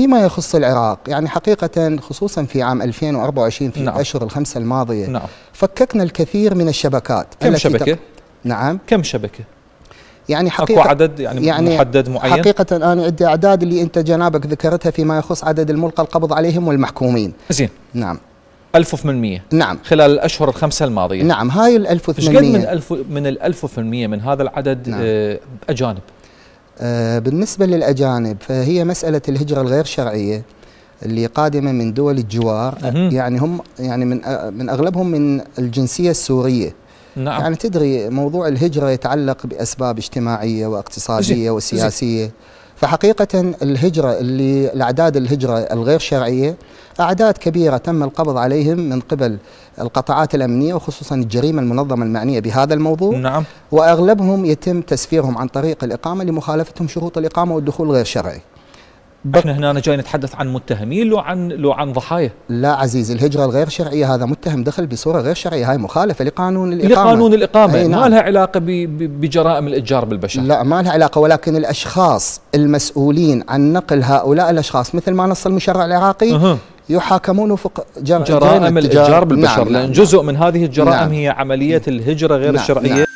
فيما يخص العراق يعني حقيقة خصوصا في عام 2024 في نعم. الأشهر الخمسة الماضية نعم. فككنا الكثير من الشبكات كم شبكة؟ تق... نعم كم شبكة؟ يعني حقيقة أكو عدد يعني, يعني محدد معين حقيقة أنا عندي أعداد اللي أنت جنابك ذكرتها فيما يخص عدد الملقى القبض عليهم والمحكومين زين نعم 1800 نعم خلال الاشهر الخمسه الماضيه نعم هاي ال 1800 ايش من الف من ال 1800 من هذا العدد نعم. آه، اجانب آه، بالنسبة للأجانب فهي مسألة الهجرة الغير شرعية اللي قادمة من دول الجوار يعني هم يعني من آه، من أغلبهم من الجنسية السورية نعم. يعني تدري موضوع الهجرة يتعلق بأسباب اجتماعية واقتصادية وسياسية فحقيقة الهجرة اللي الأعداد الهجرة الغير شرعية أعداد كبيرة تم القبض عليهم من قبل القطاعات الأمنية وخصوصا الجريمة المنظمة المعنية بهذا الموضوع نعم. وأغلبهم يتم تسفيرهم عن طريق الإقامة لمخالفتهم شروط الإقامة والدخول غير شرعي احنا هنا جاي نتحدث عن متهمين لو عن لو عن ضحايا لا عزيزي الهجره الغير شرعيه هذا متهم دخل بصوره غير شرعيه هاي مخالفه لقانون الاقامه لقانون الاقامه نعم. ما لها علاقه بجرائم الاتجار بالبشر لا ما لها علاقه ولكن الاشخاص المسؤولين عن نقل هؤلاء الاشخاص مثل ما نص المشرع العراقي أه. يحاكمون وفق جرائم, جرائم الاتجار بالبشر نعم لان نعم، جزء من هذه نعم. الجرائم نعم هي عمليه نعم، الهجره غير نعم الشرعيه نعم